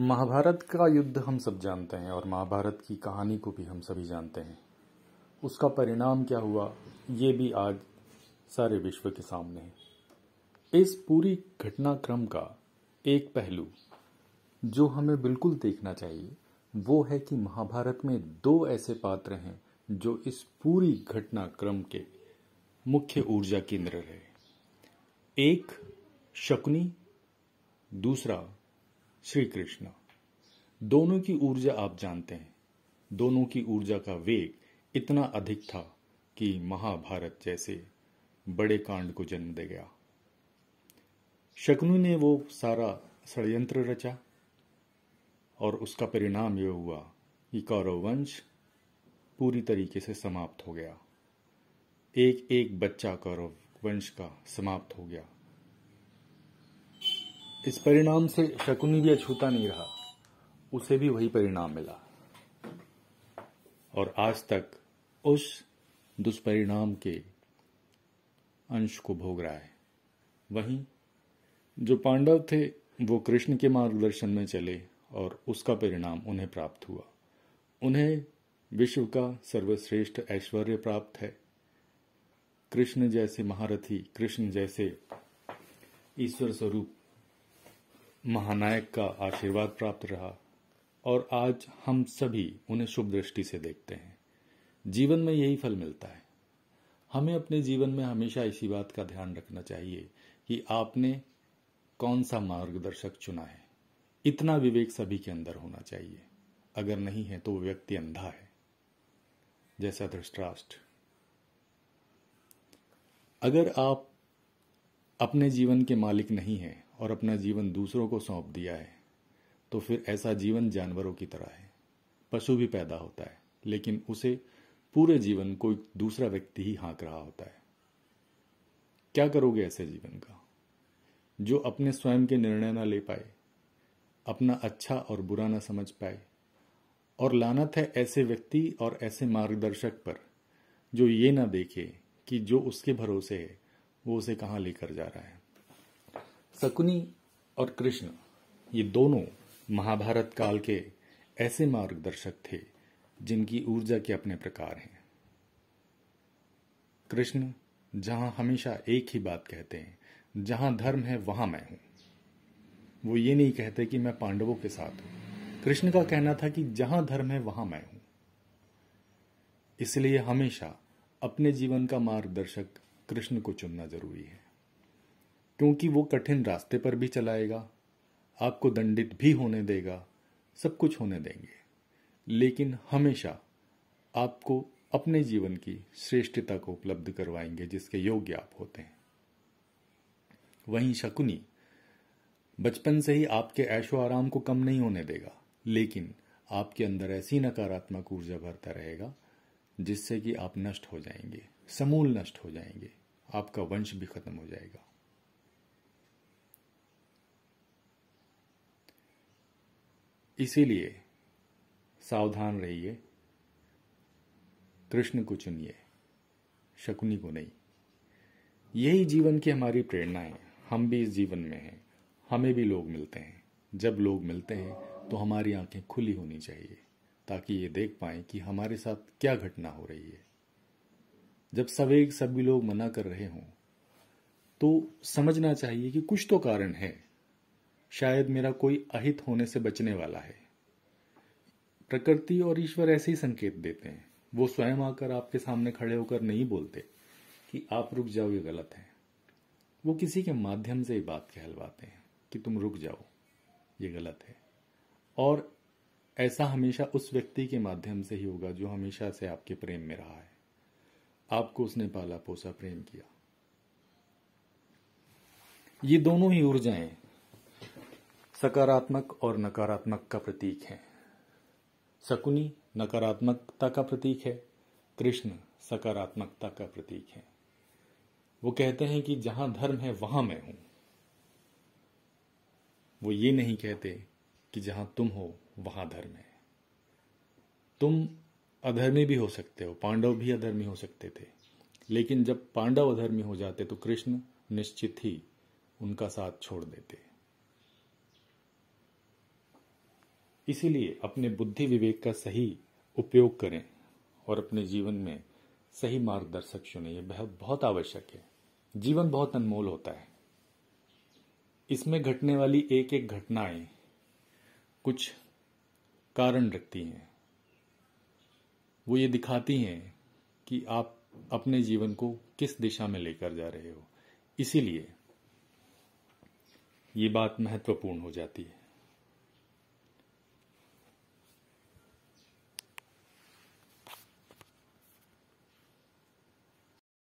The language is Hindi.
महाभारत का युद्ध हम सब जानते हैं और महाभारत की कहानी को भी हम सभी जानते हैं उसका परिणाम क्या हुआ ये भी आज सारे विश्व के सामने है इस पूरी घटनाक्रम का एक पहलू जो हमें बिल्कुल देखना चाहिए वो है कि महाभारत में दो ऐसे पात्र हैं जो इस पूरी घटनाक्रम के मुख्य ऊर्जा केंद्र रहे एक शकुनी दूसरा श्री कृष्ण दोनों की ऊर्जा आप जानते हैं दोनों की ऊर्जा का वेग इतना अधिक था कि महाभारत जैसे बड़े कांड को जन्म दे गया शकुनु ने वो सारा षडयंत्र रचा और उसका परिणाम यह हुआ कि कौरव वंश पूरी तरीके से समाप्त हो गया एक एक बच्चा कौरव वंश का समाप्त हो गया इस परिणाम से शकुनी भी अछूता नहीं रहा उसे भी वही परिणाम मिला और आज तक उस दुष्परिणाम के अंश को भोग रहा है वहीं जो पांडव थे वो कृष्ण के मार्गदर्शन में चले और उसका परिणाम उन्हें प्राप्त हुआ उन्हें विश्व का सर्वश्रेष्ठ ऐश्वर्य प्राप्त है कृष्ण जैसे महारथी कृष्ण जैसे ईश्वर स्वरूप महानायक का आशीर्वाद प्राप्त रहा और आज हम सभी उन्हें शुभ दृष्टि से देखते हैं जीवन में यही फल मिलता है हमें अपने जीवन में हमेशा इसी बात का ध्यान रखना चाहिए कि आपने कौन सा मार्गदर्शक चुना है इतना विवेक सभी के अंदर होना चाहिए अगर नहीं है तो वो व्यक्ति अंधा है जैसा धृष्टराष्ट्र अगर आप अपने जीवन के मालिक नहीं हैं और अपना जीवन दूसरों को सौंप दिया है तो फिर ऐसा जीवन जानवरों की तरह है पशु भी पैदा होता है लेकिन उसे पूरे जीवन कोई दूसरा व्यक्ति ही हाँक रहा होता है क्या करोगे ऐसे जीवन का जो अपने स्वयं के निर्णय ना ले पाए अपना अच्छा और बुरा ना समझ पाए और लानत है ऐसे व्यक्ति और ऐसे मार्गदर्शक पर जो ये ना देखे कि जो उसके भरोसे है वो उसे कहाँ लेकर जा रहा है शकुनी और कृष्ण ये दोनों महाभारत काल के ऐसे मार्गदर्शक थे जिनकी ऊर्जा के अपने प्रकार हैं कृष्ण जहां हमेशा एक ही बात कहते हैं जहां धर्म है वहां मैं हूं वो ये नहीं कहते कि मैं पांडवों के साथ हूं कृष्ण का कहना था कि जहां धर्म है वहां मैं हूं इसलिए हमेशा अपने जीवन का मार्गदर्शक कृष्ण को चुनना जरूरी है क्योंकि वो कठिन रास्ते पर भी चलाएगा आपको दंडित भी होने देगा सब कुछ होने देंगे लेकिन हमेशा आपको अपने जीवन की श्रेष्ठता को उपलब्ध करवाएंगे जिसके योग्य आप होते हैं वहीं शकुनी बचपन से ही आपके ऐशो आराम को कम नहीं होने देगा लेकिन आपके अंदर ऐसी नकारात्मक ऊर्जा भरता रहेगा जिससे कि आप नष्ट हो जाएंगे समूल नष्ट हो जाएंगे आपका वंश भी खत्म हो जाएगा इसीलिए सावधान रहिए कृष्ण को चुनिए शकुनी को नहीं यही जीवन की हमारी प्रेरणा है हम भी इस जीवन में हैं हमें भी लोग मिलते हैं जब लोग मिलते हैं तो हमारी आंखें खुली होनी चाहिए ताकि ये देख पाए कि हमारे साथ क्या घटना हो रही है जब सभी सभी लोग मना कर रहे हों तो समझना चाहिए कि कुछ तो कारण है शायद मेरा कोई अहित होने से बचने वाला है प्रकृति और ईश्वर ऐसे ही संकेत देते हैं वो स्वयं आकर आपके सामने खड़े होकर नहीं बोलते कि आप रुक जाओ ये गलत है वो किसी के माध्यम से ही बात कहलवाते हैं कि तुम रुक जाओ ये गलत है और ऐसा हमेशा उस व्यक्ति के माध्यम से ही होगा जो हमेशा से आपके प्रेम में रहा है आपको उसने पाला पोसा प्रेम किया ये दोनों ही ऊर्जाएं सकारात्मक और नकारात्मक का प्रतीक है शकुनी नकारात्मकता का प्रतीक है कृष्ण सकारात्मकता का प्रतीक है वो कहते हैं कि जहां धर्म है वहां मैं हूं वो ये नहीं कहते कि जहां तुम हो वहां धर्म है तुम अधर्मी भी हो सकते हो पांडव भी अधर्मी हो सकते थे लेकिन जब पांडव अधर्मी हो जाते तो कृष्ण निश्चित ही उनका साथ छोड़ देते इसीलिए अपने बुद्धि विवेक का सही उपयोग करें और अपने जीवन में सही मार्गदर्शक चुने ये बहुत आवश्यक है जीवन बहुत अनमोल होता है इसमें घटने वाली एक एक घटनाएं कुछ कारण रखती हैं वो ये दिखाती हैं कि आप अपने जीवन को किस दिशा में लेकर जा रहे हो इसीलिए ये बात महत्वपूर्ण हो जाती है